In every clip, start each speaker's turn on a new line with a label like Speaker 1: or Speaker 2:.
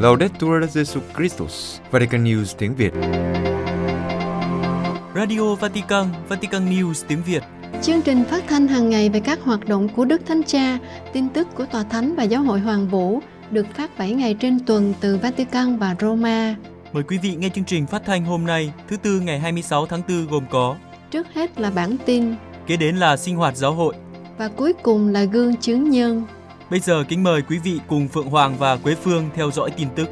Speaker 1: Laudetur Jesu Christus, Vatican News tiếng Việt.
Speaker 2: Radio Vatican, Vatican News tiếng Việt.
Speaker 3: Chương trình phát thanh hàng ngày về các hoạt động của Đức Thánh Cha, tin tức của Tòa Thánh và Giáo hội Hoàng Vũ được phát 7 ngày trên tuần từ Vatican và Roma.
Speaker 2: Mời quý vị nghe chương trình phát thanh hôm nay, thứ tư ngày 26 tháng 4 gồm có
Speaker 3: Trước hết là bản tin,
Speaker 2: kế đến là sinh hoạt giáo hội,
Speaker 3: và cuối cùng là gương chứng nhân.
Speaker 2: Bây giờ kính mời quý vị cùng Phượng Hoàng và Quế Phương theo dõi tin tức.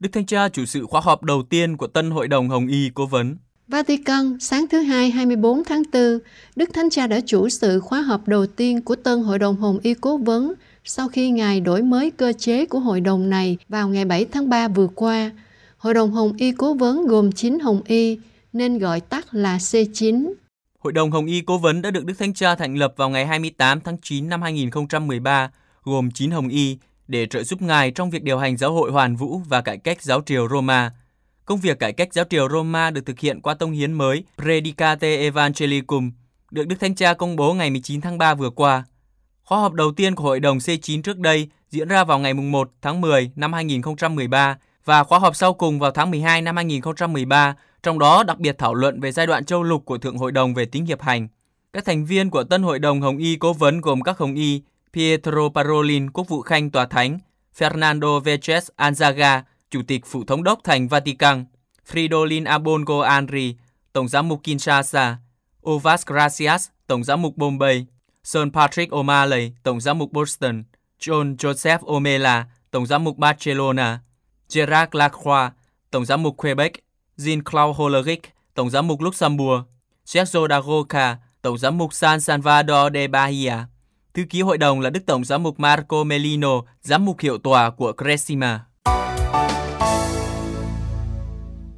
Speaker 2: Đức Thanh Cha chủ sự khóa họp đầu tiên của tân Hội đồng Hồng Y cố vấn.
Speaker 3: Vatican, sáng thứ Hai 24 tháng 4, Đức Thánh Cha đã chủ sự khóa họp đầu tiên của tân Hội đồng Hồng Y cố vấn sau khi Ngài đổi mới cơ chế của hội đồng này vào ngày 7 tháng 3 vừa qua Hội đồng Hồng Y Cố vấn gồm 9 Hồng Y, nên gọi tắt là C9.
Speaker 2: Hội đồng Hồng Y Cố vấn đã được Đức Thánh Cha thành lập vào ngày 28 tháng 9 năm 2013, gồm 9 Hồng Y, để trợ giúp Ngài trong việc điều hành giáo hội hoàn vũ và cải cách giáo triều Roma. Công việc cải cách giáo triều Roma được thực hiện qua tông hiến mới Predicate Evangelicum, được Đức Thánh Cha công bố ngày 19 tháng 3 vừa qua. Khóa họp đầu tiên của Hội đồng C9 trước đây diễn ra vào ngày 1 tháng 10 năm 2013 và khóa họp sau cùng vào tháng 12 năm 2013, trong đó đặc biệt thảo luận về giai đoạn châu lục của Thượng Hội đồng về tính hiệp hành. Các thành viên của Tân Hội đồng Hồng Y cố vấn gồm các Hồng Y Pietro Parolin, Quốc vụ Khanh Tòa Thánh, Fernando Veches Anzaga, Chủ tịch phụ Thống đốc Thành Vatican, Fridolin Abongo Andri, Tổng giám mục Kinshasa, Ovas Gracias, Tổng giám mục Bombay, Sơn Patrick O'Malley, Tổng giám mục Boston, John Joseph Omela, Tổng giám mục Barcelona, Gerard Lacroix, Tổng giám mục Quebec, Jean-Claude Hollerich, Tổng giám mục Luxembourg, Sergio Dagoca, Tổng giám mục San Salvador de Bahia. Thư ký hội đồng là Đức Tổng giám mục Marco Melino, giám mục hiệu tòa của Cresima.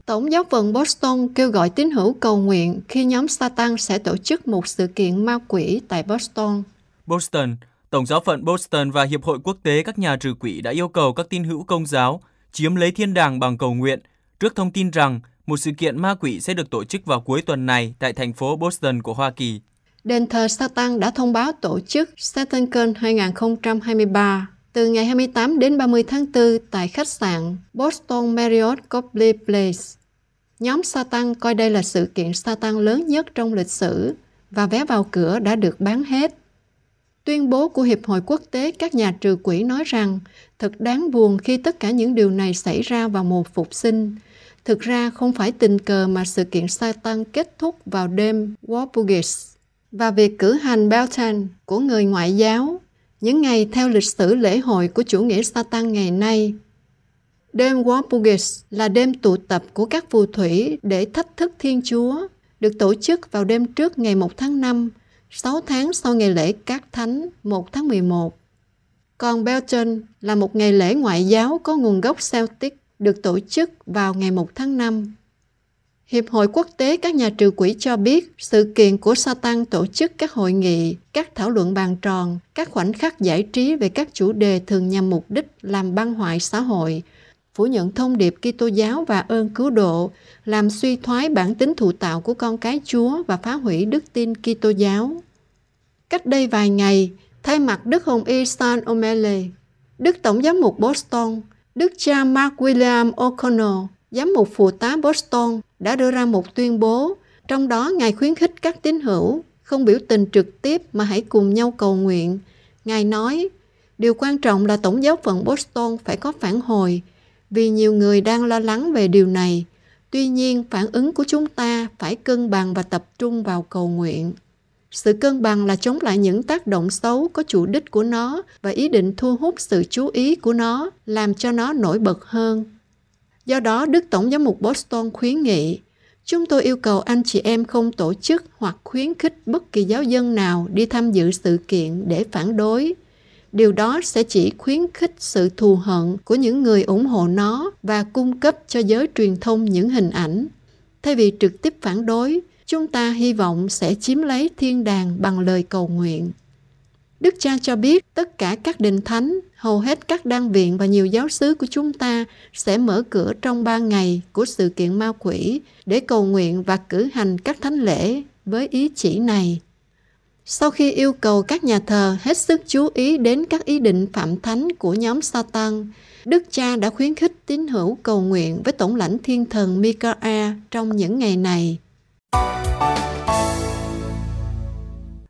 Speaker 3: Tổng giáo phận Boston kêu gọi tín hữu cầu nguyện khi nhóm Satan sẽ tổ chức một sự kiện ma quỷ tại Boston.
Speaker 2: Boston, Tổng giáo phận Boston và Hiệp hội Quốc tế các nhà trừ quỷ đã yêu cầu các tín hữu công giáo chiếm lấy thiên đàng bằng cầu nguyện trước thông tin rằng một sự kiện ma quỷ sẽ được tổ chức vào cuối tuần này tại thành phố Boston của Hoa Kỳ.
Speaker 3: Đền thờ Satan đã thông báo tổ chức SatanCon 2023 từ ngày 28 đến 30 tháng 4 tại khách sạn Boston Marriott Copley Place. Nhóm Satan coi đây là sự kiện Satan lớn nhất trong lịch sử và vé vào cửa đã được bán hết. Tuyên bố của Hiệp hội Quốc tế các nhà trừ quỷ nói rằng thật đáng buồn khi tất cả những điều này xảy ra vào mùa phục sinh. Thực ra không phải tình cờ mà sự kiện Satan kết thúc vào đêm Walpurgis và việc cử hành Beltane của người ngoại giáo những ngày theo lịch sử lễ hội của chủ nghĩa Satan ngày nay. Đêm Walpurgis là đêm tụ tập của các phù thủy để thách thức Thiên Chúa, được tổ chức vào đêm trước ngày 1 tháng 5 6 tháng sau ngày lễ các thánh 1 tháng 11. Còn Belgium là một ngày lễ ngoại giáo có nguồn gốc Celtic được tổ chức vào ngày 1 tháng 5. Hiệp hội quốc tế các nhà trừ quỷ cho biết sự kiện của Satan tổ chức các hội nghị, các thảo luận bàn tròn, các khoảnh khắc giải trí về các chủ đề thường nhằm mục đích làm băng hoại xã hội, phủ nhận thông điệp Kitô giáo và ơn cứu độ, làm suy thoái bản tính thụ tạo của con cái Chúa và phá hủy đức tin Kitô giáo. Cách đây vài ngày, thay mặt Đức Hồng Y Stan O'Malley, Đức Tổng giám mục Boston, Đức cha Mark William O'Connell, giám mục phụ tá Boston, đã đưa ra một tuyên bố, trong đó Ngài khuyến khích các tín hữu không biểu tình trực tiếp mà hãy cùng nhau cầu nguyện. Ngài nói, điều quan trọng là Tổng giáo phận Boston phải có phản hồi, vì nhiều người đang lo lắng về điều này. Tuy nhiên, phản ứng của chúng ta phải cân bằng và tập trung vào cầu nguyện. Sự cân bằng là chống lại những tác động xấu có chủ đích của nó và ý định thu hút sự chú ý của nó, làm cho nó nổi bật hơn. Do đó, Đức Tổng giám mục Boston khuyến nghị Chúng tôi yêu cầu anh chị em không tổ chức hoặc khuyến khích bất kỳ giáo dân nào đi tham dự sự kiện để phản đối Điều đó sẽ chỉ khuyến khích sự thù hận của những người ủng hộ nó và cung cấp cho giới truyền thông những hình ảnh. Thay vì trực tiếp phản đối, chúng ta hy vọng sẽ chiếm lấy thiên đàng bằng lời cầu nguyện. Đức cha cho biết tất cả các đình thánh, hầu hết các đan viện và nhiều giáo sứ của chúng ta sẽ mở cửa trong ba ngày của sự kiện ma quỷ để cầu nguyện và cử hành các thánh lễ với ý chỉ này sau khi yêu cầu các nhà thờ hết sức chú ý đến các ý định phạm thánh của nhóm Satan, Đức Cha đã khuyến khích tín hữu cầu nguyện với Tổng lãnh Thiên thần Michael trong những ngày này.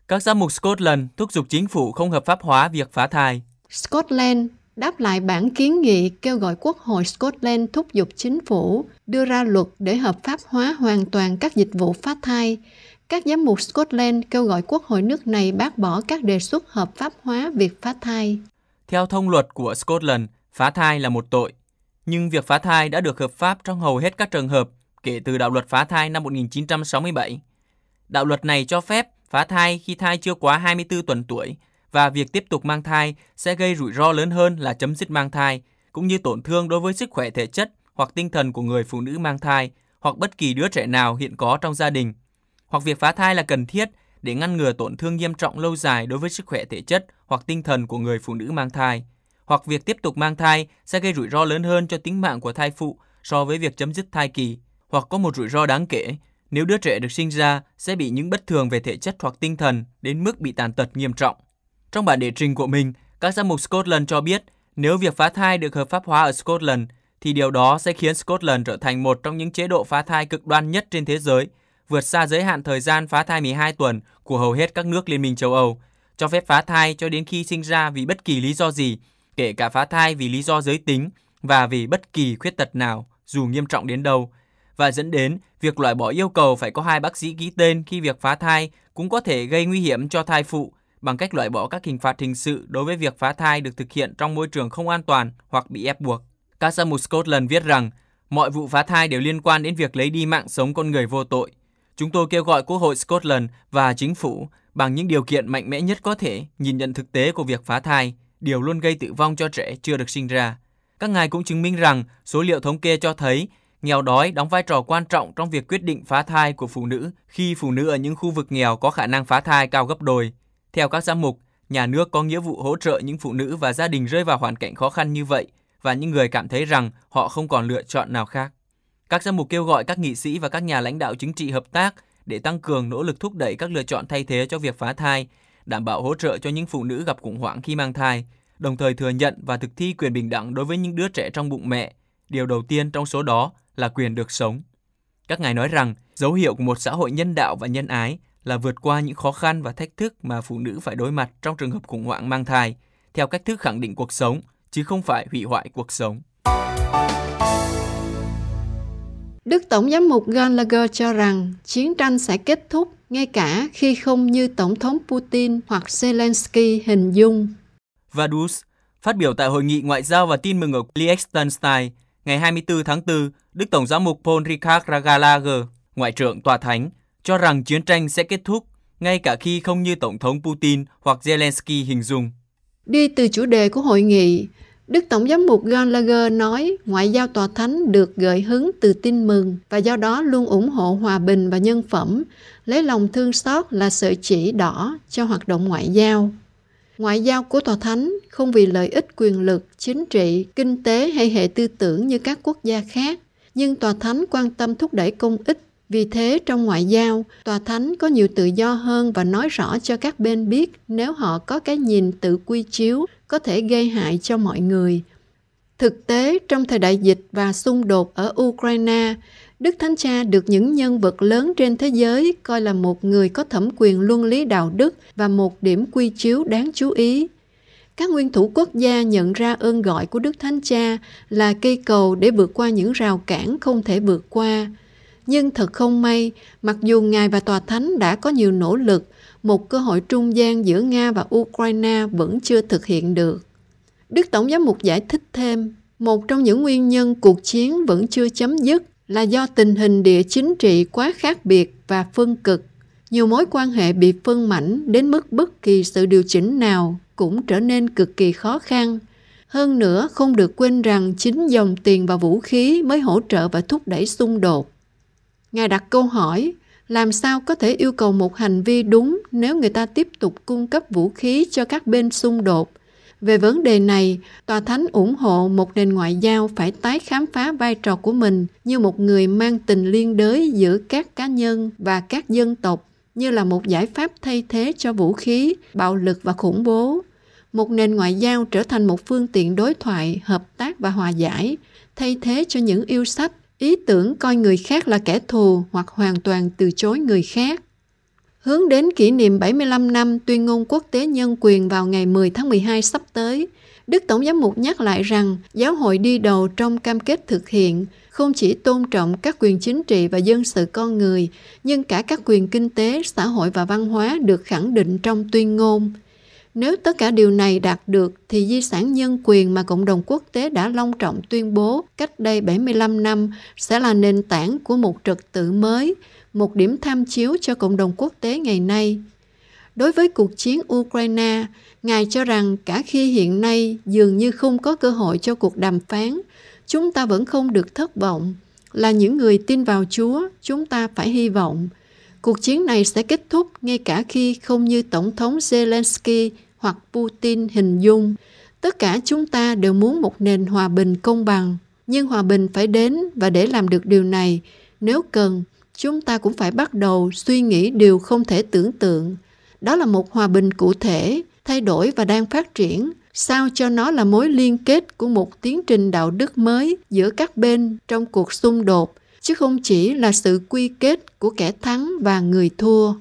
Speaker 2: Các giám mục Scotland thúc giục chính phủ không hợp pháp hóa việc phá thai.
Speaker 3: Scotland đáp lại bản kiến nghị kêu gọi Quốc hội Scotland thúc giục chính phủ đưa ra luật để hợp pháp hóa hoàn toàn các dịch vụ phá thai các giám mục Scotland kêu gọi quốc hội nước này bác bỏ các đề xuất hợp pháp hóa việc phá thai.
Speaker 2: Theo thông luật của Scotland, phá thai là một tội, nhưng việc phá thai đã được hợp pháp trong hầu hết các trường hợp kể từ đạo luật phá thai năm 1967. Đạo luật này cho phép phá thai khi thai chưa quá 24 tuần tuổi và việc tiếp tục mang thai sẽ gây rủi ro lớn hơn là chấm dứt mang thai, cũng như tổn thương đối với sức khỏe thể chất hoặc tinh thần của người phụ nữ mang thai hoặc bất kỳ đứa trẻ nào hiện có trong gia đình hoặc việc phá thai là cần thiết để ngăn ngừa tổn thương nghiêm trọng lâu dài đối với sức khỏe thể chất hoặc tinh thần của người phụ nữ mang thai, hoặc việc tiếp tục mang thai sẽ gây rủi ro lớn hơn cho tính mạng của thai phụ so với việc chấm dứt thai kỳ, hoặc có một rủi ro đáng kể nếu đứa trẻ được sinh ra sẽ bị những bất thường về thể chất hoặc tinh thần đến mức bị tàn tật nghiêm trọng. Trong bản đệ trình của mình, các giám mục Scotland cho biết nếu việc phá thai được hợp pháp hóa ở Scotland, thì điều đó sẽ khiến Scotland trở thành một trong những chế độ phá thai cực đoan nhất trên thế giới vượt xa giới hạn thời gian phá thai 12 tuần của hầu hết các nước Liên minh châu Âu, cho phép phá thai cho đến khi sinh ra vì bất kỳ lý do gì, kể cả phá thai vì lý do giới tính và vì bất kỳ khuyết tật nào, dù nghiêm trọng đến đâu, và dẫn đến việc loại bỏ yêu cầu phải có hai bác sĩ ký tên khi việc phá thai cũng có thể gây nguy hiểm cho thai phụ bằng cách loại bỏ các hình phạt hình sự đối với việc phá thai được thực hiện trong môi trường không an toàn hoặc bị ép buộc. Casamove Scotland viết rằng, mọi vụ phá thai đều liên quan đến việc lấy đi mạng sống con người vô tội. Chúng tôi kêu gọi Quốc hội Scotland và chính phủ bằng những điều kiện mạnh mẽ nhất có thể nhìn nhận thực tế của việc phá thai, điều luôn gây tử vong cho trẻ chưa được sinh ra. Các ngài cũng chứng minh rằng số liệu thống kê cho thấy nghèo đói đóng vai trò quan trọng trong việc quyết định phá thai của phụ nữ khi phụ nữ ở những khu vực nghèo có khả năng phá thai cao gấp đôi. Theo các giám mục, nhà nước có nghĩa vụ hỗ trợ những phụ nữ và gia đình rơi vào hoàn cảnh khó khăn như vậy và những người cảm thấy rằng họ không còn lựa chọn nào khác. Các danh mục kêu gọi các nghị sĩ và các nhà lãnh đạo chính trị hợp tác để tăng cường nỗ lực thúc đẩy các lựa chọn thay thế cho việc phá thai, đảm bảo hỗ trợ cho những phụ nữ gặp khủng hoảng khi mang thai, đồng thời thừa nhận và thực thi quyền bình đẳng đối với những đứa trẻ trong bụng mẹ. Điều đầu tiên trong số đó là quyền được sống. Các ngài nói rằng, dấu hiệu của một xã hội nhân đạo và nhân ái là vượt qua những khó khăn và thách thức mà phụ nữ phải đối mặt trong trường hợp khủng hoảng mang thai, theo cách thức khẳng định cuộc sống, chứ không phải hủy hoại cuộc sống.
Speaker 3: Đức Tổng giám mục Gallagher cho rằng chiến tranh sẽ kết thúc ngay cả khi không như Tổng thống Putin hoặc Zelensky hình dung.
Speaker 2: Vadus phát biểu tại hội nghị ngoại giao và tin mừng ở Liechtenstein ngày 24 tháng 4, Đức Tổng giám mục Paul Ricard Gallagher, Ngoại trưởng Tòa Thánh, cho rằng chiến tranh sẽ kết thúc ngay cả khi không như Tổng thống Putin hoặc Zelensky hình dung.
Speaker 3: Đi từ chủ đề của hội nghị, Đức Tổng giám mục Gallagher nói ngoại giao tòa thánh được gợi hứng từ tin mừng và do đó luôn ủng hộ hòa bình và nhân phẩm, lấy lòng thương xót là sợi chỉ đỏ cho hoạt động ngoại giao. Ngoại giao của tòa thánh không vì lợi ích quyền lực, chính trị, kinh tế hay hệ tư tưởng như các quốc gia khác, nhưng tòa thánh quan tâm thúc đẩy công ích vì thế trong ngoại giao, tòa thánh có nhiều tự do hơn và nói rõ cho các bên biết nếu họ có cái nhìn tự quy chiếu có thể gây hại cho mọi người. Thực tế, trong thời đại dịch và xung đột ở Ukraine, Đức Thánh Cha được những nhân vật lớn trên thế giới coi là một người có thẩm quyền luân lý đạo đức và một điểm quy chiếu đáng chú ý. Các nguyên thủ quốc gia nhận ra ơn gọi của Đức Thánh Cha là cây cầu để vượt qua những rào cản không thể vượt qua – nhưng thật không may, mặc dù Ngài và Tòa Thánh đã có nhiều nỗ lực, một cơ hội trung gian giữa Nga và Ukraine vẫn chưa thực hiện được. Đức Tổng giám mục giải thích thêm, một trong những nguyên nhân cuộc chiến vẫn chưa chấm dứt là do tình hình địa chính trị quá khác biệt và phân cực. Nhiều mối quan hệ bị phân mảnh đến mức bất kỳ sự điều chỉnh nào cũng trở nên cực kỳ khó khăn. Hơn nữa, không được quên rằng chính dòng tiền và vũ khí mới hỗ trợ và thúc đẩy xung đột Ngài đặt câu hỏi, làm sao có thể yêu cầu một hành vi đúng nếu người ta tiếp tục cung cấp vũ khí cho các bên xung đột? Về vấn đề này, Tòa Thánh ủng hộ một nền ngoại giao phải tái khám phá vai trò của mình như một người mang tình liên đới giữa các cá nhân và các dân tộc như là một giải pháp thay thế cho vũ khí, bạo lực và khủng bố. Một nền ngoại giao trở thành một phương tiện đối thoại, hợp tác và hòa giải, thay thế cho những yêu sách ý tưởng coi người khác là kẻ thù hoặc hoàn toàn từ chối người khác. Hướng đến kỷ niệm 75 năm tuyên ngôn quốc tế nhân quyền vào ngày 10 tháng 12 sắp tới, Đức Tổng giám mục nhắc lại rằng giáo hội đi đầu trong cam kết thực hiện không chỉ tôn trọng các quyền chính trị và dân sự con người, nhưng cả các quyền kinh tế, xã hội và văn hóa được khẳng định trong tuyên ngôn. Nếu tất cả điều này đạt được thì di sản nhân quyền mà cộng đồng quốc tế đã long trọng tuyên bố cách đây 75 năm sẽ là nền tảng của một trật tự mới, một điểm tham chiếu cho cộng đồng quốc tế ngày nay. Đối với cuộc chiến Ukraine, Ngài cho rằng cả khi hiện nay dường như không có cơ hội cho cuộc đàm phán, chúng ta vẫn không được thất vọng. Là những người tin vào Chúa, chúng ta phải hy vọng. Cuộc chiến này sẽ kết thúc ngay cả khi không như Tổng thống Zelensky hoặc Putin hình dung. Tất cả chúng ta đều muốn một nền hòa bình công bằng, nhưng hòa bình phải đến và để làm được điều này, nếu cần, chúng ta cũng phải bắt đầu suy nghĩ điều không thể tưởng tượng. Đó là một hòa bình cụ thể, thay đổi và đang phát triển, sao cho nó là mối liên kết của một tiến trình đạo đức mới giữa các bên trong cuộc xung đột, chứ không chỉ là sự quy kết của kẻ thắng và người thua.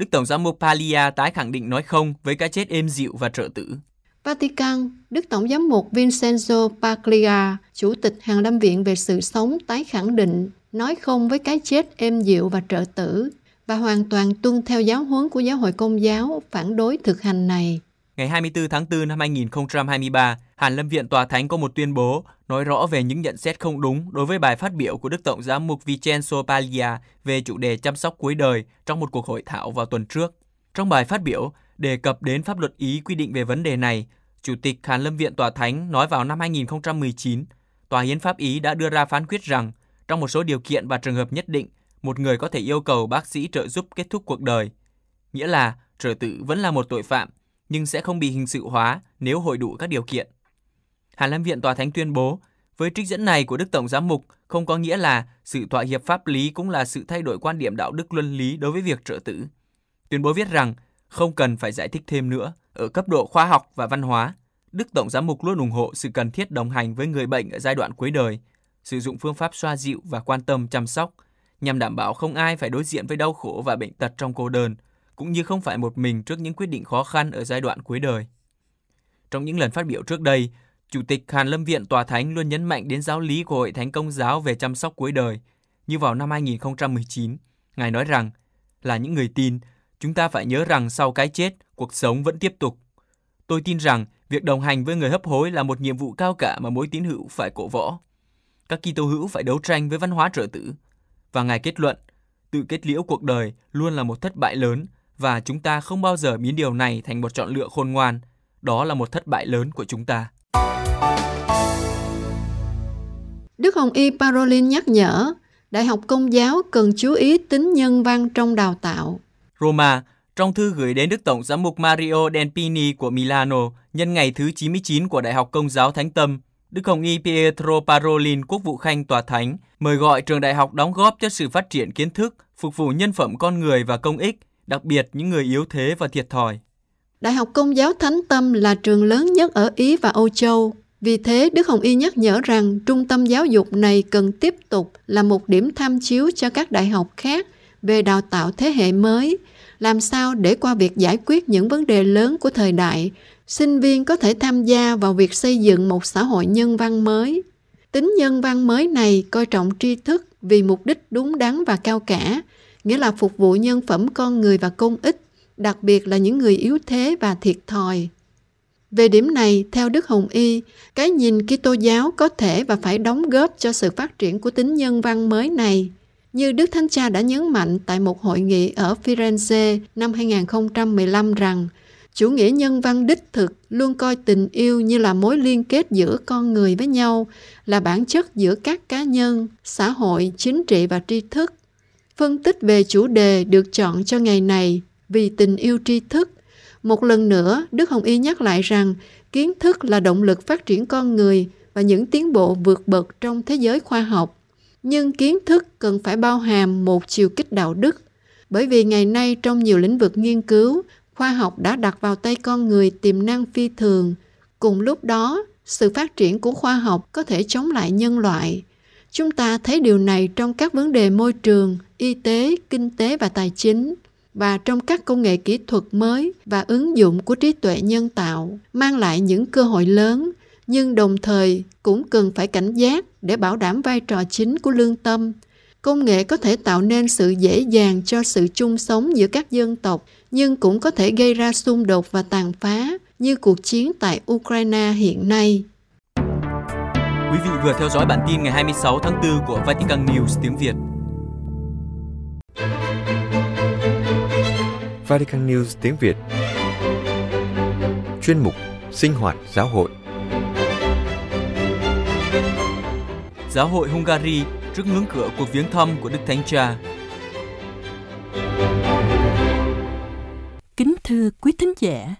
Speaker 2: Đức Tổng giám mục Palia tái khẳng định nói không với cái chết êm dịu và trợ tử.
Speaker 3: Vatican, Đức Tổng giám mục Vincenzo Paglia, Chủ tịch Hàng Lâm Viện về sự sống tái khẳng định nói không với cái chết êm dịu và trợ tử và hoàn toàn tuân theo giáo huấn của giáo hội công giáo phản đối thực hành này
Speaker 2: ngày 24 tháng 4 năm 2023, Hàn Lâm Viện Tòa Thánh có một tuyên bố nói rõ về những nhận xét không đúng đối với bài phát biểu của Đức Tổng giám mục Vincenzo Paglia về chủ đề chăm sóc cuối đời trong một cuộc hội thảo vào tuần trước. Trong bài phát biểu, đề cập đến pháp luật Ý quy định về vấn đề này, Chủ tịch Hàn Lâm Viện Tòa Thánh nói vào năm 2019, Tòa Hiến pháp Ý đã đưa ra phán quyết rằng, trong một số điều kiện và trường hợp nhất định, một người có thể yêu cầu bác sĩ trợ giúp kết thúc cuộc đời. Nghĩa là, trợ tử vẫn là một tội phạm nhưng sẽ không bị hình sự hóa nếu hội đủ các điều kiện. Hàn Lâm Viện Tòa Thánh tuyên bố, với trích dẫn này của Đức Tổng Giám mục không có nghĩa là sự thỏa hiệp pháp lý cũng là sự thay đổi quan điểm đạo đức luân lý đối với việc trợ tử. Tuyên bố viết rằng, không cần phải giải thích thêm nữa, ở cấp độ khoa học và văn hóa, Đức Tổng Giám mục luôn ủng hộ sự cần thiết đồng hành với người bệnh ở giai đoạn cuối đời, sử dụng phương pháp xoa dịu và quan tâm chăm sóc, nhằm đảm bảo không ai phải đối diện với đau khổ và bệnh tật trong cô đơn – cũng như không phải một mình trước những quyết định khó khăn ở giai đoạn cuối đời. Trong những lần phát biểu trước đây, Chủ tịch Hàn Lâm Viện Tòa Thánh luôn nhấn mạnh đến giáo lý của Hội Thánh Công giáo về chăm sóc cuối đời. Như vào năm 2019, Ngài nói rằng, là những người tin, chúng ta phải nhớ rằng sau cái chết, cuộc sống vẫn tiếp tục. Tôi tin rằng việc đồng hành với người hấp hối là một nhiệm vụ cao cả mà mỗi tín hữu phải cổ võ. Các Kitô hữu phải đấu tranh với văn hóa trợ tử. Và Ngài kết luận, tự kết liễu cuộc đời luôn là một thất bại lớn và chúng ta không bao giờ biến điều này thành một chọn lựa khôn ngoan. Đó là một thất bại lớn của chúng ta.
Speaker 3: Đức Hồng Y Parolin nhắc nhở, Đại học Công giáo cần chú ý tính nhân văn trong đào tạo.
Speaker 2: Roma, trong thư gửi đến Đức Tổng giám mục Mario Delpini của Milano nhân ngày thứ 99 của Đại học Công giáo Thánh Tâm, Đức Hồng Y Pietro Parolin, quốc vụ khanh tòa thánh, mời gọi trường đại học đóng góp cho sự phát triển kiến thức, phục vụ nhân phẩm con người và công ích, đặc biệt những người yếu thế và thiệt thòi.
Speaker 3: Đại học Công giáo Thánh Tâm là trường lớn nhất ở Ý và Âu Châu. Vì thế, Đức Hồng Y nhắc nhở rằng trung tâm giáo dục này cần tiếp tục là một điểm tham chiếu cho các đại học khác về đào tạo thế hệ mới, làm sao để qua việc giải quyết những vấn đề lớn của thời đại, sinh viên có thể tham gia vào việc xây dựng một xã hội nhân văn mới. Tính nhân văn mới này coi trọng tri thức vì mục đích đúng đắn và cao cả, nghĩa là phục vụ nhân phẩm con người và công ích, đặc biệt là những người yếu thế và thiệt thòi. Về điểm này, theo Đức Hồng Y, cái nhìn Kitô giáo có thể và phải đóng góp cho sự phát triển của tính nhân văn mới này. Như Đức Thánh Cha đã nhấn mạnh tại một hội nghị ở Firenze năm 2015 rằng chủ nghĩa nhân văn đích thực luôn coi tình yêu như là mối liên kết giữa con người với nhau là bản chất giữa các cá nhân xã hội chính trị và tri thức phân tích về chủ đề được chọn cho ngày này vì tình yêu tri thức. Một lần nữa, Đức Hồng Y nhắc lại rằng kiến thức là động lực phát triển con người và những tiến bộ vượt bậc trong thế giới khoa học. Nhưng kiến thức cần phải bao hàm một chiều kích đạo đức, bởi vì ngày nay trong nhiều lĩnh vực nghiên cứu, khoa học đã đặt vào tay con người tiềm năng phi thường. Cùng lúc đó, sự phát triển của khoa học có thể chống lại nhân loại Chúng ta thấy điều này trong các vấn đề môi trường, y tế, kinh tế và tài chính và trong các công nghệ kỹ thuật mới và ứng dụng của trí tuệ nhân tạo mang lại những cơ hội lớn nhưng đồng thời cũng cần phải cảnh giác để bảo đảm vai trò chính của lương tâm công nghệ có thể tạo nên sự dễ dàng cho sự chung sống giữa các dân tộc nhưng cũng có thể gây ra xung đột và tàn phá như cuộc chiến tại ukraine hiện nay
Speaker 2: Quý vị vừa theo dõi bản tin ngày 26 tháng 4 của Vatican News tiếng Việt.
Speaker 1: Vatican News tiếng Việt Chuyên mục Sinh hoạt giáo hội
Speaker 2: Giáo hội Hungary trước ngưỡng cửa cuộc viếng thăm của Đức Thánh Cha
Speaker 4: Kính thưa quý thính giả,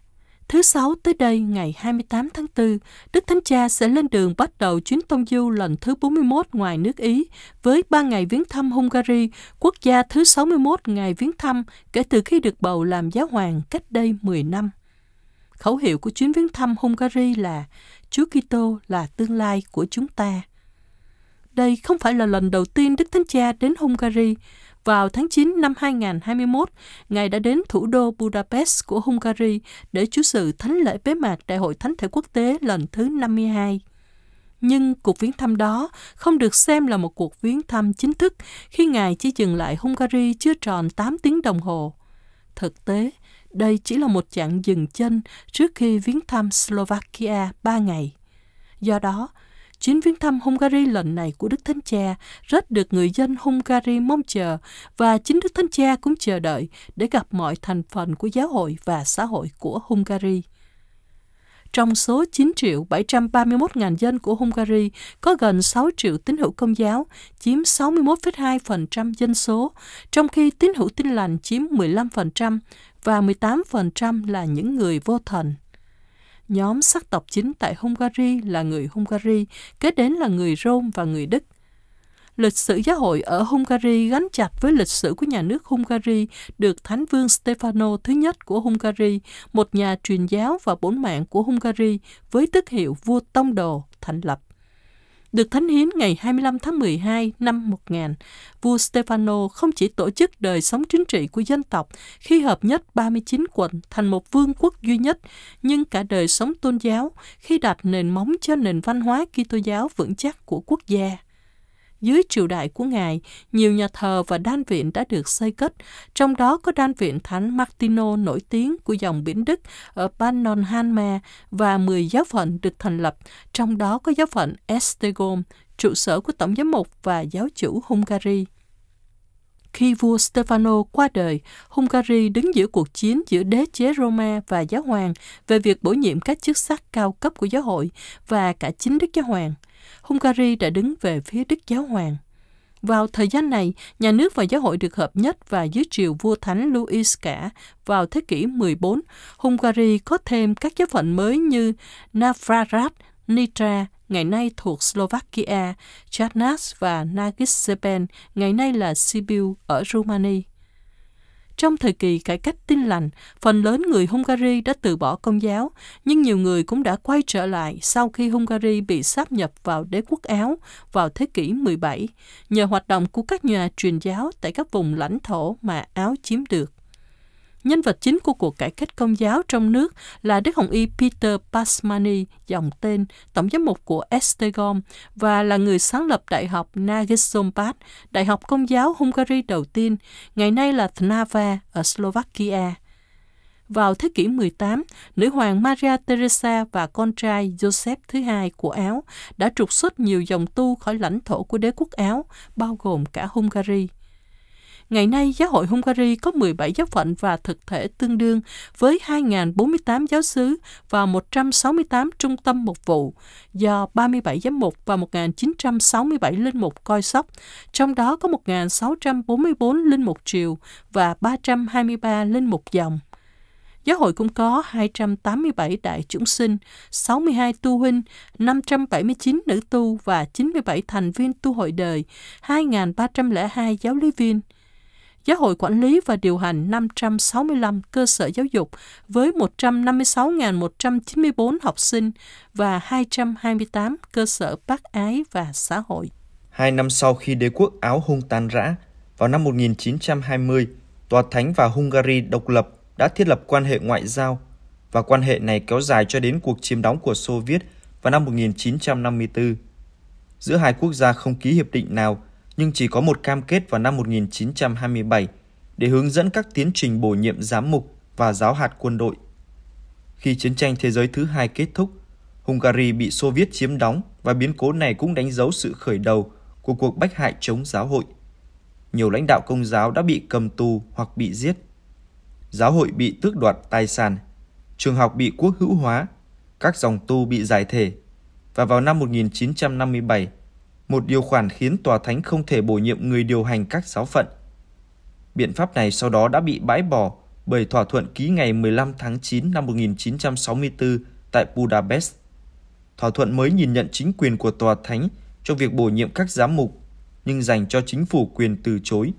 Speaker 4: Thứ Sáu tới đây ngày 28 tháng 4, Đức Thánh Cha sẽ lên đường bắt đầu chuyến tông du lần thứ 41 ngoài nước Ý với 3 ngày viếng thăm Hungary, quốc gia thứ 61 ngày viếng thăm kể từ khi được bầu làm giáo hoàng cách đây 10 năm. Khẩu hiệu của chuyến viếng thăm Hungary là Chúa Kitô là tương lai của chúng ta. Đây không phải là lần đầu tiên Đức Thánh Cha đến Hungary. Vào tháng 9 năm 2021, Ngài đã đến thủ đô Budapest của Hungary để chủ sự thánh lễ bế mạc Đại hội Thánh thể quốc tế lần thứ 52. Nhưng cuộc viếng thăm đó không được xem là một cuộc viếng thăm chính thức khi Ngài chỉ dừng lại Hungary chưa tròn 8 tiếng đồng hồ. Thực tế, đây chỉ là một chặng dừng chân trước khi viếng thăm Slovakia 3 ngày. Do đó, Chuyến viếng thăm Hungary lần này của Đức Thánh Cha rất được người dân Hungary mong chờ và chính Đức Thánh Cha cũng chờ đợi để gặp mọi thành phần của giáo hội và xã hội của Hungary. Trong số 9 triệu 731 ngàn dân của Hungary, có gần 6 triệu tín hữu công giáo, chiếm 61,2% dân số, trong khi tín hữu tin lành chiếm 15% và 18% là những người vô thần. Nhóm sắc tộc chính tại Hungary là người Hungary, kế đến là người Rome và người Đức. Lịch sử giáo hội ở Hungary gắn chặt với lịch sử của nhà nước Hungary được Thánh vương Stefano thứ nhất của Hungary, một nhà truyền giáo và bốn mạng của Hungary với tước hiệu vua tông đồ thành lập được thánh hiến ngày 25 tháng 12 năm 1000, vua Stefano không chỉ tổ chức đời sống chính trị của dân tộc khi hợp nhất 39 quận thành một vương quốc duy nhất, nhưng cả đời sống tôn giáo khi đặt nền móng cho nền văn hóa Kitô giáo vững chắc của quốc gia. Dưới triều đại của Ngài, nhiều nhà thờ và đan viện đã được xây cất, trong đó có đan viện Thánh Martino nổi tiếng của dòng biển Đức ở Pannonhalma và 10 giáo phận được thành lập, trong đó có giáo phận Estegom, trụ sở của Tổng giám mục và giáo chủ Hungary. Khi vua Stefano qua đời, Hungary đứng giữa cuộc chiến giữa đế chế Roma và giáo hoàng về việc bổ nhiệm các chức sắc cao cấp của giáo hội và cả chính đức giáo hoàng – Hungary đã đứng về phía Đức Giáo Hoàng. Vào thời gian này, nhà nước và giáo hội được hợp nhất và dưới triều vua thánh Louis cả vào thế kỷ 14, Hungary có thêm các giáo phận mới như Navrarat, Nitra, ngày nay thuộc Slovakia, Charnas và Nagisepen, ngày nay là Sibiu ở Romania. Trong thời kỳ cải cách tin lành, phần lớn người Hungary đã từ bỏ công giáo, nhưng nhiều người cũng đã quay trở lại sau khi Hungary bị sáp nhập vào đế quốc Áo vào thế kỷ 17, nhờ hoạt động của các nhà truyền giáo tại các vùng lãnh thổ mà Áo chiếm được. Nhân vật chính của cuộc cải cách công giáo trong nước là Đức Hồng Y Peter Pasmani, dòng tên, tổng giám mục của Estegom và là người sáng lập Đại học Nagyszombat, Đại học Công giáo Hungary đầu tiên, ngày nay là Tnava ở Slovakia. Vào thế kỷ 18, nữ hoàng Maria Theresa và con trai Joseph thứ hai của Áo đã trục xuất nhiều dòng tu khỏi lãnh thổ của đế quốc Áo, bao gồm cả Hungary. Ngày nay, giáo hội Hungary có 17 giáo phận và thực thể tương đương với 2.048 giáo sứ và 168 trung tâm mục vụ do 37 giám mục và 1.967 linh mục coi sóc, trong đó có 1.644 linh mục triều và 323 linh mục dòng. Giáo hội cũng có 287 đại chúng sinh, 62 tu huynh, 579 nữ tu và 97 thành viên tu hội đời, 2.302 giáo lý viên. Giáo hội quản lý và điều hành 565 cơ sở giáo dục với 156.194 học sinh và 228 cơ sở bác ái và xã hội.
Speaker 1: Hai năm sau khi đế quốc Áo hung tan rã, vào năm 1920, Tòa Thánh và Hungary độc lập đã thiết lập quan hệ ngoại giao và quan hệ này kéo dài cho đến cuộc chiếm đóng của Xô Viết vào năm 1954. Giữa hai quốc gia không ký hiệp định nào nhưng chỉ có một cam kết vào năm 1927 để hướng dẫn các tiến trình bổ nhiệm giám mục và giáo hạt quân đội. Khi chiến tranh thế giới thứ hai kết thúc, Hungary bị Xô Viết chiếm đóng và biến cố này cũng đánh dấu sự khởi đầu của cuộc bách hại chống giáo hội. Nhiều lãnh đạo công giáo đã bị cầm tù hoặc bị giết. Giáo hội bị tước đoạt tài sản, trường học bị quốc hữu hóa, các dòng tu bị giải thể. Và vào năm 1957, một điều khoản khiến tòa thánh không thể bổ nhiệm người điều hành các giáo phận. Biện pháp này sau đó đã bị bãi bỏ bởi thỏa thuận ký ngày 15 tháng 9 năm 1964 tại Budapest. Thỏa thuận mới nhìn nhận chính quyền của tòa thánh trong việc bổ nhiệm các giám mục, nhưng dành cho chính phủ quyền từ chối.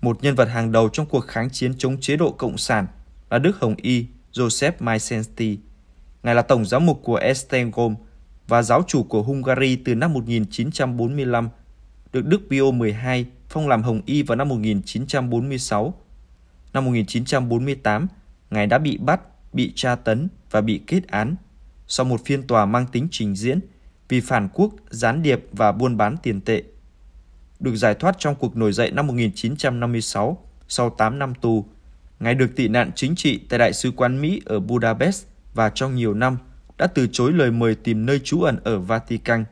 Speaker 1: Một nhân vật hàng đầu trong cuộc kháng chiến chống chế độ Cộng sản là Đức Hồng Y, Joseph Maisensky. Ngài là tổng giám mục của Estengom, và giáo chủ của Hungary từ năm 1945, được Đức Pio XII phong làm Hồng Y vào năm 1946. Năm 1948, ngài đã bị bắt, bị tra tấn và bị kết án sau một phiên tòa mang tính trình diễn vì phản quốc, gián điệp và buôn bán tiền tệ. Được giải thoát trong cuộc nổi dậy năm 1956 sau 8 năm tù, ngài được tị nạn chính trị tại Đại sứ quán Mỹ ở Budapest và trong nhiều năm đã từ chối lời mời tìm nơi trú ẩn ở Vatican.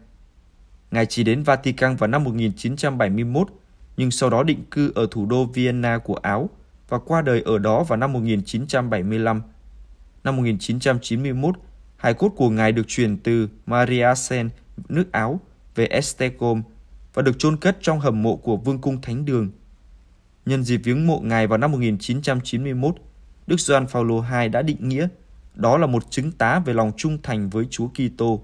Speaker 1: Ngài chỉ đến Vatican vào năm 1971, nhưng sau đó định cư ở thủ đô Vienna của Áo và qua đời ở đó vào năm 1975. Năm 1991, hài cốt của ngài được chuyển từ Mariasen, nước Áo, về Estecom và được chôn cất trong hầm mộ của Vương cung Thánh Đường. Nhân dịp viếng mộ ngài vào năm 1991, Đức Gioan Phaolô II đã định nghĩa đó là một chứng tá về lòng trung thành với Chúa Kitô,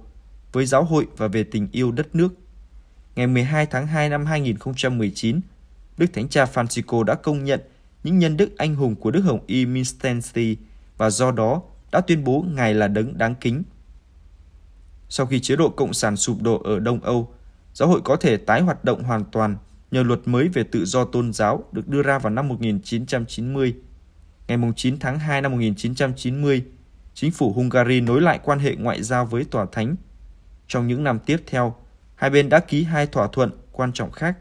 Speaker 1: với giáo hội và về tình yêu đất nước. Ngày 12 tháng 2 năm 2019, Đức Thánh Cha Francisco đã công nhận những nhân đức anh hùng của Đức Hồng Y Minstensi và do đó đã tuyên bố Ngài là đấng đáng kính. Sau khi chế độ Cộng sản sụp đổ ở Đông Âu, giáo hội có thể tái hoạt động hoàn toàn nhờ luật mới về tự do tôn giáo được đưa ra vào năm 1990. Ngày 9 tháng 2 năm 1990, chính phủ Hungary nối lại quan hệ ngoại giao với Tòa Thánh. Trong những năm tiếp theo, hai bên đã ký hai thỏa thuận quan trọng khác,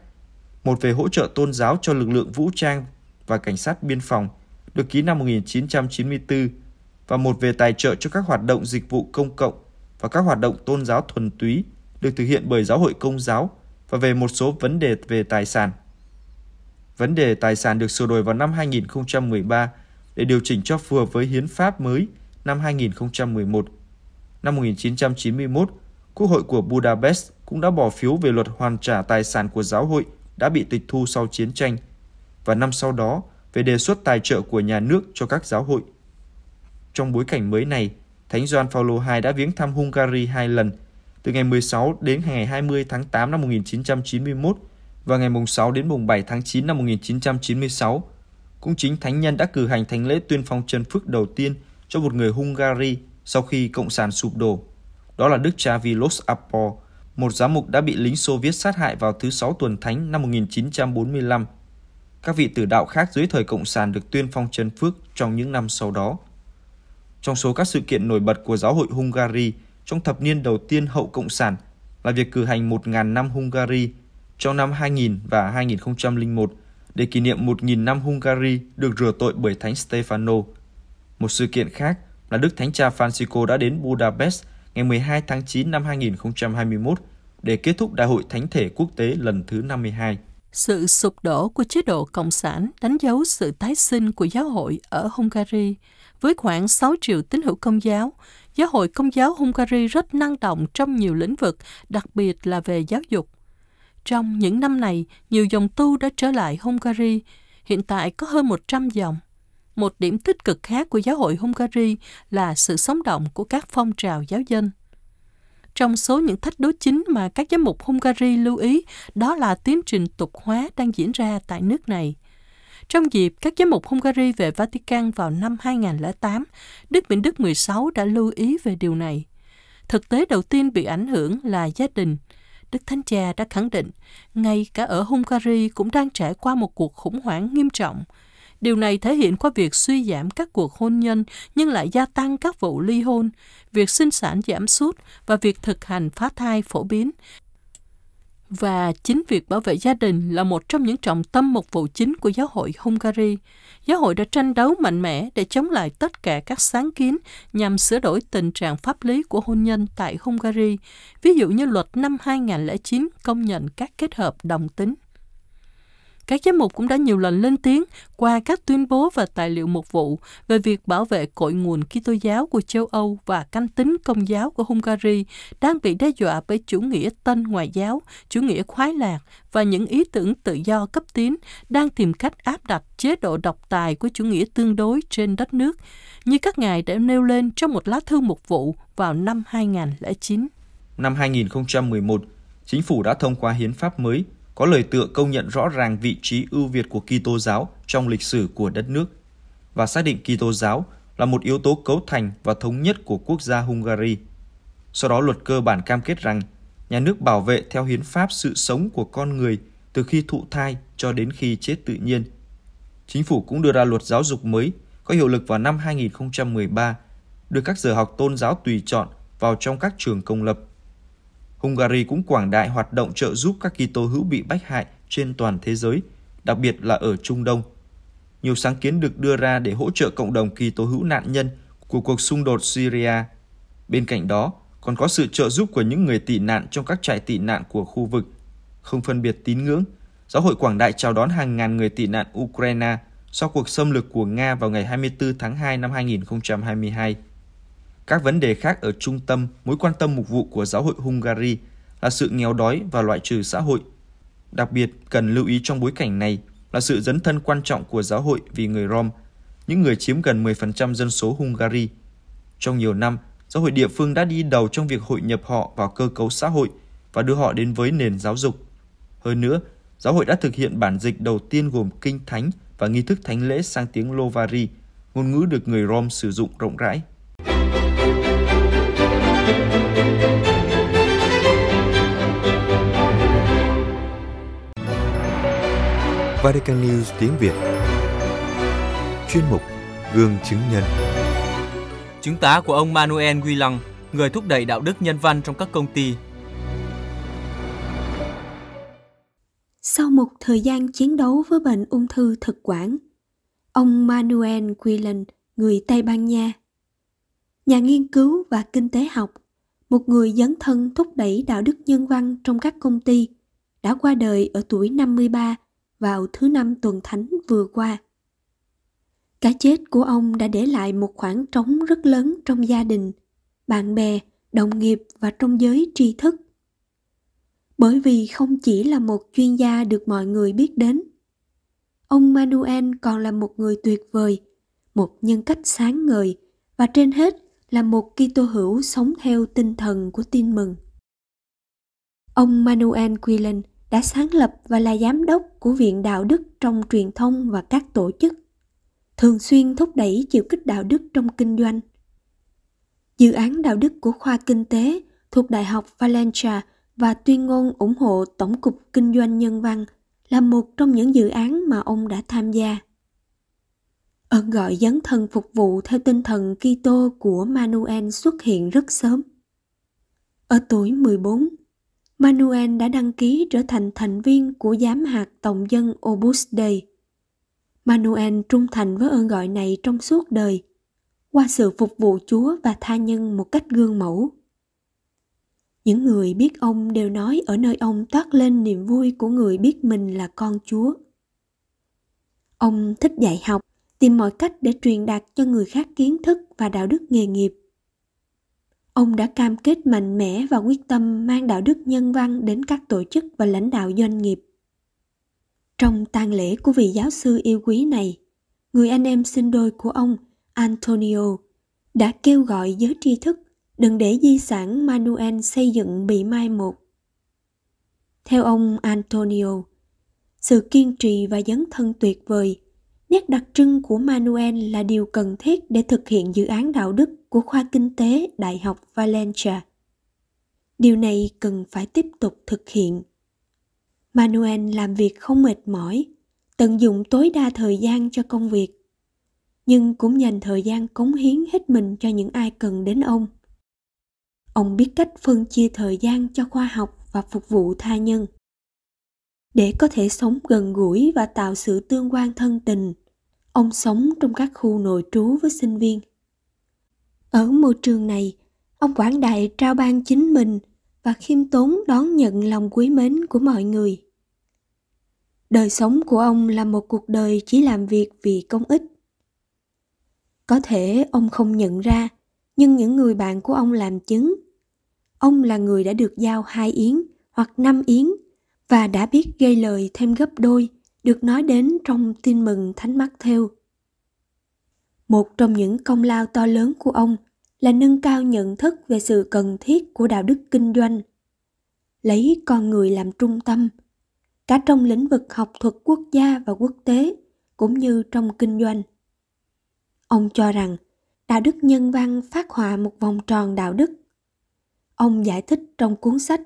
Speaker 1: một về hỗ trợ tôn giáo cho lực lượng vũ trang và cảnh sát biên phòng, được ký năm 1994, và một về tài trợ cho các hoạt động dịch vụ công cộng và các hoạt động tôn giáo thuần túy được thực hiện bởi giáo hội công giáo và về một số vấn đề về tài sản. Vấn đề tài sản được sửa đổi vào năm 2013 để điều chỉnh cho phù hợp với hiến pháp mới – năm 2011. Năm 1991, Quốc hội của Budapest cũng đã bỏ phiếu về luật hoàn trả tài sản của giáo hội đã bị tịch thu sau chiến tranh và năm sau đó về đề xuất tài trợ của nhà nước cho các giáo hội. Trong bối cảnh mới này, Thánh Gioan Phaolô II đã viếng thăm Hungary hai lần, từ ngày 16 đến ngày 20 tháng 8 năm 1991 và ngày 6 đến mùng 7 tháng 9 năm 1996. Cũng chính thánh nhân đã cử hành thánh lễ tuyên phong chân phước đầu tiên – cho một người Hungary sau khi Cộng sản sụp đổ. Đó là Đức cha Vilos Apor, một giám mục đã bị lính Xô Viết sát hại vào thứ Sáu tuần Thánh năm 1945. Các vị tử đạo khác dưới thời Cộng sản được tuyên phong chân phước trong những năm sau đó. Trong số các sự kiện nổi bật của giáo hội Hungary trong thập niên đầu tiên hậu Cộng sản là việc cử hành 1.000 năm Hungary trong năm 2000 và 2001 để kỷ niệm 1.000 năm Hungary được rửa tội bởi Thánh Stefano, một sự kiện khác là Đức Thánh Cha Francisco đã đến Budapest ngày 12 tháng 9 năm 2021 để kết thúc Đại hội Thánh thể quốc tế lần thứ 52.
Speaker 4: Sự sụp đổ của chế độ Cộng sản đánh dấu sự tái sinh của giáo hội ở Hungary. Với khoảng 6 triệu tín hữu công giáo, giáo hội công giáo Hungary rất năng động trong nhiều lĩnh vực, đặc biệt là về giáo dục. Trong những năm này, nhiều dòng tu đã trở lại Hungary. Hiện tại có hơn 100 dòng. Một điểm tích cực khác của giáo hội Hungary là sự sống động của các phong trào giáo dân. Trong số những thách đố chính mà các giám mục Hungary lưu ý đó là tiến trình tục hóa đang diễn ra tại nước này. Trong dịp các giám mục Hungary về Vatican vào năm 2008, Đức Bình Đức 16 đã lưu ý về điều này. Thực tế đầu tiên bị ảnh hưởng là gia đình. Đức Thánh Cha đã khẳng định, ngay cả ở Hungary cũng đang trải qua một cuộc khủng hoảng nghiêm trọng – Điều này thể hiện qua việc suy giảm các cuộc hôn nhân nhưng lại gia tăng các vụ ly hôn, việc sinh sản giảm sút và việc thực hành phá thai phổ biến. Và chính việc bảo vệ gia đình là một trong những trọng tâm mục vụ chính của giáo hội Hungary. Giáo hội đã tranh đấu mạnh mẽ để chống lại tất cả các sáng kiến nhằm sửa đổi tình trạng pháp lý của hôn nhân tại Hungary, ví dụ như luật năm 2009 công nhận các kết hợp đồng tính. Các giám mục cũng đã nhiều lần lên tiếng qua các tuyên bố và tài liệu mục vụ về việc bảo vệ cội nguồn Kitô giáo của châu Âu và canh tính công giáo của Hungary đang bị đe dọa bởi chủ nghĩa tân ngoại giáo, chủ nghĩa khoái lạc và những ý tưởng tự do cấp tiến đang tìm cách áp đặt chế độ độc tài của chủ nghĩa tương đối trên đất nước, như các ngài đã nêu lên trong một lá thư mục vụ vào năm 2009.
Speaker 1: Năm 2011, chính phủ đã thông qua hiến pháp mới có lời tựa công nhận rõ ràng vị trí ưu việt của Kitô giáo trong lịch sử của đất nước và xác định Kitô giáo là một yếu tố cấu thành và thống nhất của quốc gia Hungary. Sau đó luật cơ bản cam kết rằng nhà nước bảo vệ theo hiến pháp sự sống của con người từ khi thụ thai cho đến khi chết tự nhiên. Chính phủ cũng đưa ra luật giáo dục mới có hiệu lực vào năm 2013, đưa các giờ học tôn giáo tùy chọn vào trong các trường công lập. Hungary cũng quảng đại hoạt động trợ giúp các Kitô hữu bị bách hại trên toàn thế giới, đặc biệt là ở Trung Đông. Nhiều sáng kiến được đưa ra để hỗ trợ cộng đồng Kitô hữu nạn nhân của cuộc xung đột Syria. Bên cạnh đó, còn có sự trợ giúp của những người tị nạn trong các trại tị nạn của khu vực. Không phân biệt tín ngưỡng, Giáo hội Quảng Đại chào đón hàng ngàn người tị nạn Ukraine sau cuộc xâm lược của Nga vào ngày 24 tháng 2 năm 2022. Các vấn đề khác ở trung tâm mối quan tâm mục vụ của giáo hội Hungary là sự nghèo đói và loại trừ xã hội. Đặc biệt, cần lưu ý trong bối cảnh này là sự dấn thân quan trọng của giáo hội vì người Rom, những người chiếm gần 10% dân số Hungary. Trong nhiều năm, giáo hội địa phương đã đi đầu trong việc hội nhập họ vào cơ cấu xã hội và đưa họ đến với nền giáo dục. Hơn nữa, giáo hội đã thực hiện bản dịch đầu tiên gồm kinh thánh và nghi thức thánh lễ sang tiếng Lovari, ngôn ngữ được người Rom sử dụng rộng rãi. Vatican News tiếng Việt Chuyên mục Gương chứng nhân
Speaker 2: Chứng tá của ông Manuel Guilang, người thúc đẩy đạo đức nhân văn trong các công ty
Speaker 5: Sau một thời gian chiến đấu với bệnh ung thư thực quản, ông Manuel Guilang, người Tây Ban Nha, nhà nghiên cứu và kinh tế học, một người dấn thân thúc đẩy đạo đức nhân văn trong các công ty, đã qua đời ở tuổi 53 vào thứ năm tuần thánh vừa qua. Cái chết của ông đã để lại một khoảng trống rất lớn trong gia đình, bạn bè, đồng nghiệp và trong giới tri thức. Bởi vì không chỉ là một chuyên gia được mọi người biết đến, ông Manuel còn là một người tuyệt vời, một nhân cách sáng ngời và trên hết là một Kitô hữu sống theo tinh thần của tin mừng. Ông Manuel Quillen đã sáng lập và là giám đốc của Viện Đạo đức trong truyền thông và các tổ chức, thường xuyên thúc đẩy chiều kích đạo đức trong kinh doanh. Dự án đạo đức của khoa kinh tế thuộc Đại học Valencia và tuyên ngôn ủng hộ Tổng cục Kinh doanh Nhân văn là một trong những dự án mà ông đã tham gia. Ơn gọi dấn thân phục vụ theo tinh thần Kitô của Manuel xuất hiện rất sớm. Ở tuổi 14, Manuel đã đăng ký trở thành thành viên của giám hạt tổng dân Obus Dei. Manuel trung thành với ơn gọi này trong suốt đời, qua sự phục vụ Chúa và tha nhân một cách gương mẫu. Những người biết ông đều nói ở nơi ông toát lên niềm vui của người biết mình là con Chúa. Ông thích dạy học, tìm mọi cách để truyền đạt cho người khác kiến thức và đạo đức nghề nghiệp ông đã cam kết mạnh mẽ và quyết tâm mang đạo đức nhân văn đến các tổ chức và lãnh đạo doanh nghiệp trong tang lễ của vị giáo sư yêu quý này người anh em sinh đôi của ông antonio đã kêu gọi giới tri thức đừng để di sản manuel xây dựng bị mai một theo ông antonio sự kiên trì và dấn thân tuyệt vời Nét đặc trưng của Manuel là điều cần thiết để thực hiện dự án đạo đức của khoa kinh tế Đại học Valencia. Điều này cần phải tiếp tục thực hiện. Manuel làm việc không mệt mỏi, tận dụng tối đa thời gian cho công việc, nhưng cũng dành thời gian cống hiến hết mình cho những ai cần đến ông. Ông biết cách phân chia thời gian cho khoa học và phục vụ tha nhân để có thể sống gần gũi và tạo sự tương quan thân tình ông sống trong các khu nội trú với sinh viên ở môi trường này ông quảng đại trao ban chính mình và khiêm tốn đón nhận lòng quý mến của mọi người đời sống của ông là một cuộc đời chỉ làm việc vì công ích có thể ông không nhận ra nhưng những người bạn của ông làm chứng ông là người đã được giao hai yến hoặc năm yến và đã biết gây lời thêm gấp đôi được nói đến trong tin mừng Thánh Mắc Theo. Một trong những công lao to lớn của ông là nâng cao nhận thức về sự cần thiết của đạo đức kinh doanh, lấy con người làm trung tâm, cả trong lĩnh vực học thuật quốc gia và quốc tế cũng như trong kinh doanh. Ông cho rằng đạo đức nhân văn phát họa một vòng tròn đạo đức. Ông giải thích trong cuốn sách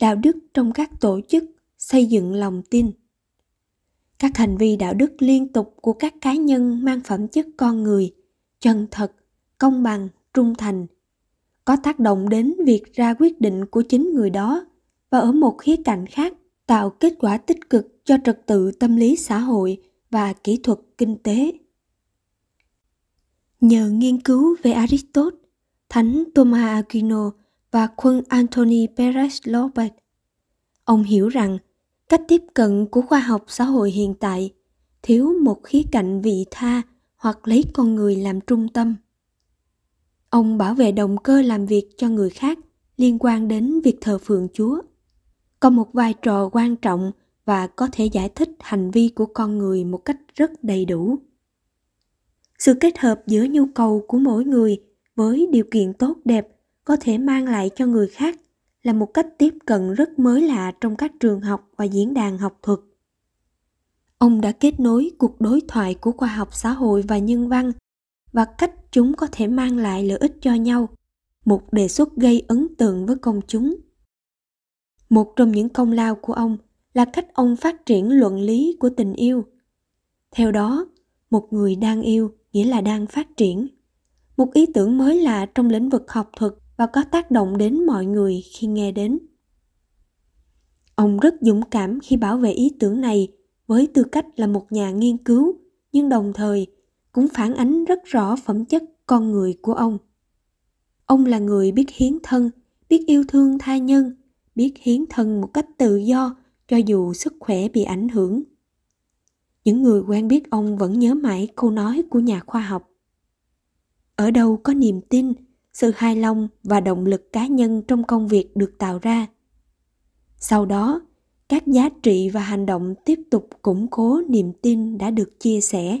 Speaker 5: Đạo đức trong các tổ chức xây dựng lòng tin các hành vi đạo đức liên tục của các cá nhân mang phẩm chất con người chân thật công bằng trung thành có tác động đến việc ra quyết định của chính người đó và ở một khía cạnh khác tạo kết quả tích cực cho trật tự tâm lý xã hội và kỹ thuật kinh tế nhờ nghiên cứu về aristotle thánh thomas aquino và quân anthony perez lopez ông hiểu rằng cách tiếp cận của khoa học xã hội hiện tại thiếu một khía cạnh vị tha hoặc lấy con người làm trung tâm ông bảo vệ động cơ làm việc cho người khác liên quan đến việc thờ phượng chúa có một vai trò quan trọng và có thể giải thích hành vi của con người một cách rất đầy đủ sự kết hợp giữa nhu cầu của mỗi người với điều kiện tốt đẹp có thể mang lại cho người khác là một cách tiếp cận rất mới lạ trong các trường học và diễn đàn học thuật ông đã kết nối cuộc đối thoại của khoa học xã hội và nhân văn và cách chúng có thể mang lại lợi ích cho nhau một đề xuất gây ấn tượng với công chúng một trong những công lao của ông là cách ông phát triển luận lý của tình yêu theo đó một người đang yêu nghĩa là đang phát triển một ý tưởng mới lạ trong lĩnh vực học thuật và có tác động đến mọi người khi nghe đến ông rất dũng cảm khi bảo vệ ý tưởng này với tư cách là một nhà nghiên cứu nhưng đồng thời cũng phản ánh rất rõ phẩm chất con người của ông ông là người biết hiến thân biết yêu thương tha nhân biết hiến thân một cách tự do cho dù sức khỏe bị ảnh hưởng những người quen biết ông vẫn nhớ mãi câu nói của nhà khoa học ở đâu có niềm tin sự hài lòng và động lực cá nhân trong công việc được tạo ra sau đó các giá trị và hành động tiếp tục củng cố niềm tin đã được chia sẻ